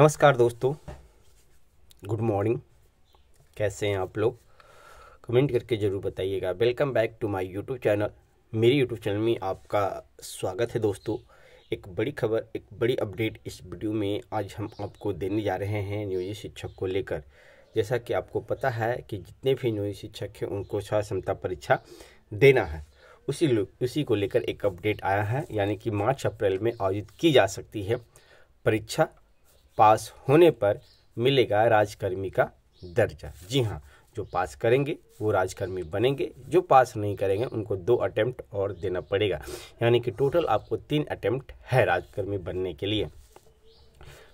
नमस्कार दोस्तों good morning कैसे हैं आप लोग कमेंट करके ज़रूर बताइएगा welcome back to my YouTube channel मेरे यूट्यूब चैनल में आपका स्वागत है दोस्तों एक बड़ी खबर एक बड़ी अपडेट इस वीडियो में आज हम आपको देने जा रहे हैं नियोजित शिक्षक को लेकर जैसा कि आपको पता है कि जितने भी नियोजित शिक्षक हैं उनको सह क्षमता परीक्षा देना है उसी उसी को लेकर एक अपडेट आया है यानी कि मार्च अप्रैल में आयोजित की जा सकती है परीक्षा पास होने पर मिलेगा राजकर्मी का दर्जा जी हाँ जो पास करेंगे वो राजकर्मी बनेंगे जो पास नहीं करेंगे उनको दो अटैम्प्ट और देना पड़ेगा यानी कि टोटल आपको तीन अटैम्प्ट है राजकर्मी बनने के लिए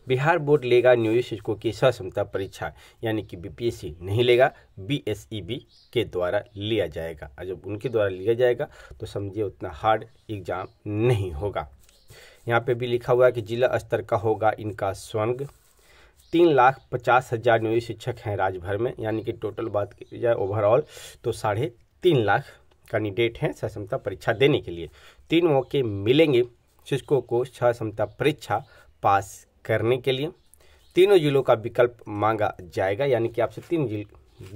बिहार बोर्ड लेगा नियोजित शिक्षकों की सक्षमता परीक्षा यानी कि बीपीएससी नहीं लेगा बीएसईबी के द्वारा लिया जाएगा और जब उनके द्वारा लिया जाएगा तो समझिए उतना हार्ड एग्जाम नहीं होगा यहाँ पे भी लिखा हुआ है कि जिला स्तर का होगा इनका स्वर्ग तीन लाख पचास हज़ार नियोजित शिक्षक हैं राज्य भर में यानी कि टोटल बात की जाए ओवरऑल तो साढ़े तीन लाख कैंडिडेट हैं सक्षमता परीक्षा देने के लिए तीन मौके मिलेंगे शिक्षकों को सक्षमता परीक्षा पास करने के लिए तीनों जिलों का विकल्प मांगा जाएगा यानी कि आपसे तीन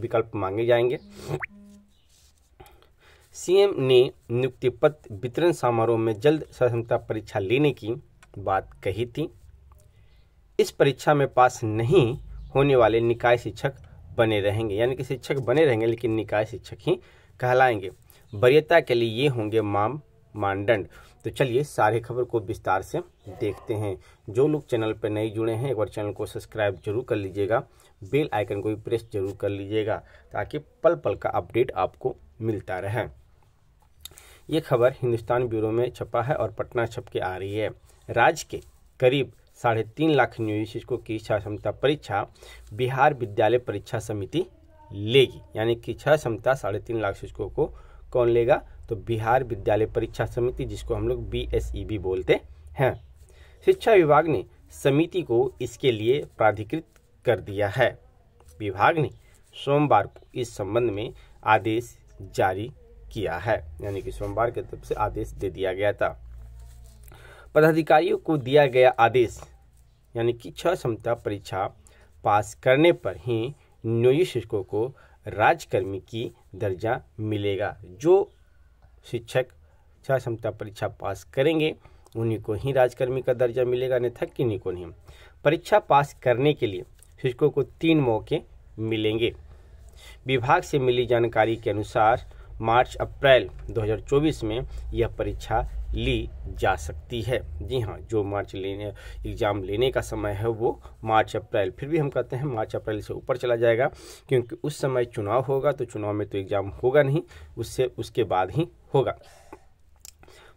विकल्प मांगे जाएंगे सीएम ने नियुक्ति पत्र वितरण समारोह में जल्द स्वतंत्रता परीक्षा लेने की बात कही थी इस परीक्षा में पास नहीं होने वाले निकाय शिक्षक बने रहेंगे यानी कि शिक्षक बने रहेंगे लेकिन निकाय शिक्षक ही कहलाएंगे वरीयता के लिए ये होंगे माम मानदंड तो चलिए सारे खबर को विस्तार से देखते हैं जो लोग चैनल पर नए जुड़े हैं एक बार चैनल को सब्सक्राइब जरूर कर लीजिएगा बेल आइकन को भी प्रेस जरूर कर लीजिएगा ताकि पल पल का अपडेट आपको मिलता रहे ये खबर हिंदुस्तान ब्यूरो में छपा है और पटना छप के आ रही है राज्य के करीब साढ़े तीन लाख नियोजित की इच्छा क्षमता परीक्षा बिहार विद्यालय परीक्षा समिति लेगी यानी कि छह क्षमता साढ़े तीन लाख शिक्षकों को कौन लेगा तो बिहार विद्यालय परीक्षा समिति जिसको हम लोग बी एस ई बी बोलते हैं शिक्षा विभाग ने समिति को इसके लिए प्राधिकृत कर दिया है विभाग ने सोमवार को इस संबंध में आदेश जारी किया है यानी कि सोमवार की तरफ से आदेश दे दिया गया था पदाधिकारियों को दिया गया आदेश यानी कि छह क्षमता परीक्षा पास करने पर ही नियोजित शिक्षकों को राजकर्मी की दर्जा मिलेगा जो शिक्षक छह क्षमता परीक्षा पास करेंगे उन्हीं को ही राजकर्मी का दर्जा मिलेगा नहीं था किन्हीं को नहीं परीक्षा पास करने के लिए शिक्षकों को तीन मौके मिलेंगे विभाग से मिली जानकारी के अनुसार मार्च अप्रैल 2024 में यह परीक्षा ली जा सकती है जी हाँ जो मार्च लेने एग्ज़ाम लेने का समय है वो मार्च अप्रैल फिर भी हम कहते हैं मार्च अप्रैल से ऊपर चला जाएगा क्योंकि उस समय चुनाव होगा तो चुनाव में तो एग्ज़ाम होगा नहीं उससे उसके बाद ही होगा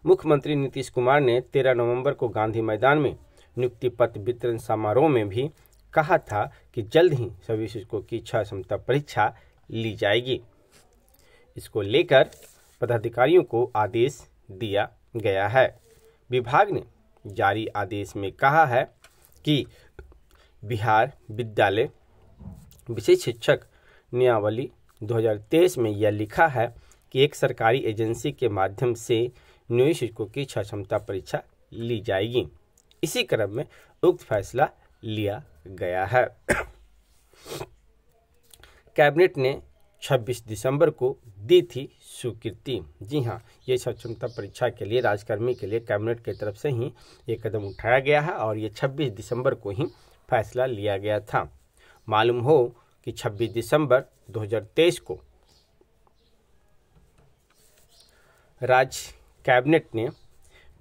मुख्यमंत्री नीतीश कुमार ने 13 नवंबर को गांधी मैदान में नियुक्ति पत्र वितरण समारोह में भी कहा था कि जल्द ही सभी शिक्षकों की इच्छा क्षमता परीक्षा ली जाएगी इसको लेकर पदाधिकारियों को आदेश दिया गया है विभाग ने जारी आदेश में कहा है कि बिहार विद्यालय विशेष शिक्षक नियावली 2023 में यह लिखा है कि एक सरकारी एजेंसी के माध्यम से नियोजित शिक्षकों की क्षमता परीक्षा ली जाएगी इसी क्रम में उक्त फैसला लिया गया है कैबिनेट ने 26 दिसंबर को दी थी स्वीकृति जी हाँ ये सक्षमता परीक्षा के लिए राजकर्मी के लिए कैबिनेट की तरफ से ही ये कदम उठाया गया है और ये 26 दिसंबर को ही फैसला लिया गया था मालूम हो कि 26 दिसंबर 2023 को राज्य कैबिनेट ने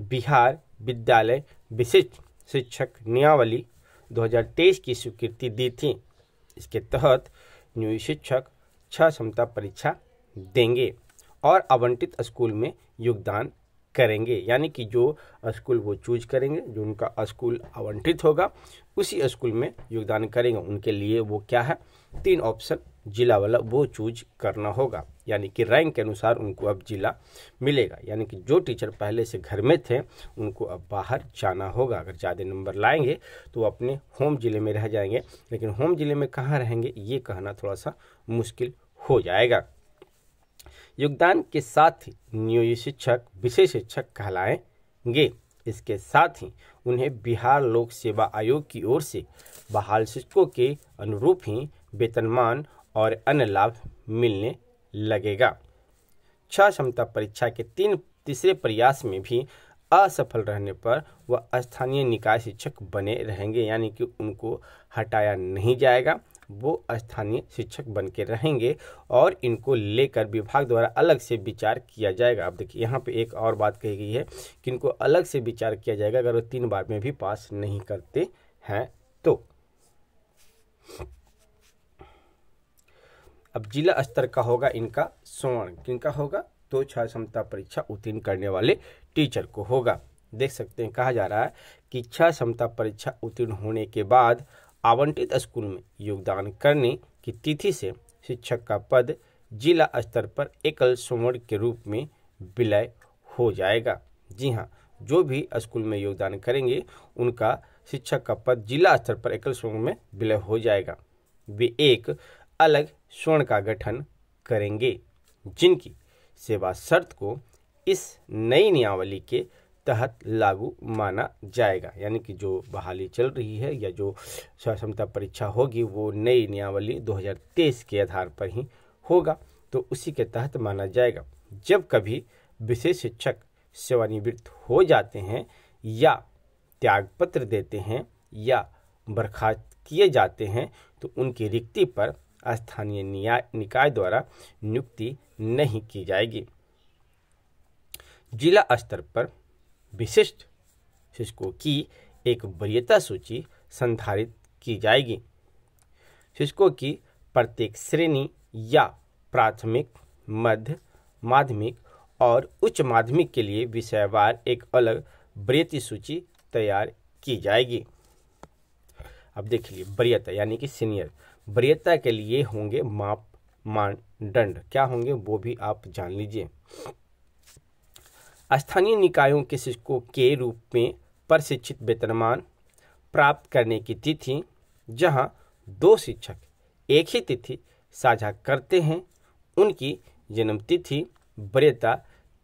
बिहार विद्यालय विशिष्ट शिक्षक नियावली 2023 की स्वीकृति दी थी इसके तहत न्यू शिक्षक छः क्षमता परीक्षा देंगे और आवंटित स्कूल में योगदान करेंगे यानी कि जो स्कूल वो चूज करेंगे जो उनका स्कूल आवंटित होगा उसी स्कूल में योगदान करेंगे उनके लिए वो क्या है तीन ऑप्शन जिला वाला वो चूज करना होगा यानी कि रैंक के अनुसार उनको अब जिला मिलेगा यानी कि जो टीचर पहले से घर में थे उनको अब बाहर जाना होगा अगर ज़्यादा नंबर लाएंगे तो अपने होम ज़िले में रह जाएंगे लेकिन होम ज़िले में कहाँ रहेंगे ये कहना थोड़ा सा मुश्किल हो जाएगा योगदान के साथ ही नियोजित शिक्षक विशेष शिक्षक कहलाएंगे इसके साथ ही उन्हें बिहार लोक सेवा आयोग की ओर से बहाल शिक्षकों के अनुरूप ही वेतनमान और अन्य लाभ मिलने लगेगा छह क्षमता परीक्षा के तीन तीसरे प्रयास में भी असफल रहने पर वह स्थानीय निकाय शिक्षक बने रहेंगे यानी कि उनको हटाया नहीं जाएगा वो स्थानीय शिक्षक बन के रहेंगे और इनको लेकर विभाग द्वारा अलग से विचार किया जाएगा अब देखिए यहाँ पे एक और बात कही गई है कि इनको अलग से विचार किया जाएगा अगर वो तीन बार में भी पास नहीं करते हैं तो अब जिला स्तर का होगा इनका स्वर्ण किनका होगा तो छात्र क्षमता परीक्षा उत्तीर्ण करने वाले टीचर को होगा देख सकते हैं कहा जा रहा है कि छात्र क्षमता परीक्षा उत्तीर्ण होने के बाद आवंटित स्कूल में योगदान करने की तिथि से शिक्षक का पद जिला स्तर पर एकल स्वर्ण के रूप में विलय हो जाएगा जी हाँ जो भी स्कूल में योगदान करेंगे उनका शिक्षक का पद जिला स्तर पर एकल स्वर्ण में विलय हो जाएगा वे एक अलग स्वर्ण का गठन करेंगे जिनकी सेवा शर्त को इस नई नियावली के तहत लागू माना जाएगा यानी कि जो बहाली चल रही है या जो क्षमता परीक्षा होगी वो नई नियावली 2023 के आधार पर ही होगा तो उसी के तहत माना जाएगा जब कभी विशेष शिक्षक सेवानिवृत्त हो जाते हैं या त्यागपत्र देते हैं या बर्खास्त किए जाते हैं तो उनकी रिक्ति पर स्थानीय निकाय द्वारा नियुक्ति नहीं की जाएगी जिला स्तर पर विशिष्ट शिक्षकों की एक वरीयता सूची संधारित की जाएगी शिक्षकों की प्रत्येक श्रेणी या प्राथमिक मध्य माध्यमिक और उच्च माध्यमिक के लिए विषयवार एक अलग वरीयती सूची तैयार की जाएगी अब देख लीजिए वरीयता यानी कि सीनियर वरीयता के लिए होंगे माप मानदंड क्या होंगे वो भी आप जान लीजिए स्थानीय निकायों के शिक्षकों के रूप में प्रशिक्षित वेतनमान प्राप्त करने की तिथि जहां दो शिक्षक एक ही तिथि साझा करते हैं उनकी जन्म तिथि वरीयता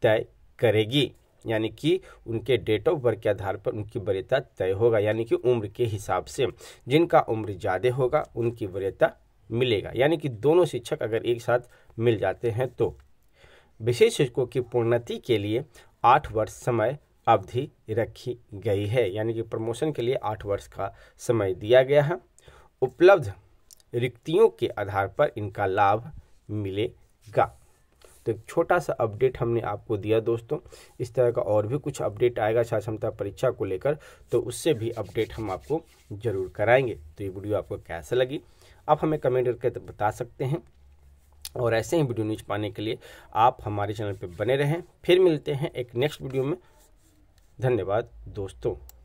तय करेगी यानी कि उनके डेट ऑफ बर्थ के आधार पर उनकी वरीयता तय होगा यानी कि उम्र के हिसाब से जिनका उम्र ज़्यादा होगा उनकी वरीयता मिलेगा यानी कि दोनों शिक्षक अगर एक साथ मिल जाते हैं तो विशेष शिक्षकों की पूर्णति के लिए आठ वर्ष समय अवधि रखी गई है यानी कि प्रमोशन के लिए आठ वर्ष का समय दिया गया है उपलब्ध रिक्तियों के आधार पर इनका लाभ मिलेगा तो एक छोटा सा अपडेट हमने आपको दिया दोस्तों इस तरह का और भी कुछ अपडेट आएगा छात्र क्षमता परीक्षा को लेकर तो उससे भी अपडेट हम आपको जरूर कराएंगे तो ये वीडियो आपको कैसे लगी आप हमें कमेंट करके तो बता सकते हैं और ऐसे ही वीडियो न्यूज पाने के लिए आप हमारे चैनल पर बने रहें फिर मिलते हैं एक नेक्स्ट वीडियो में धन्यवाद दोस्तों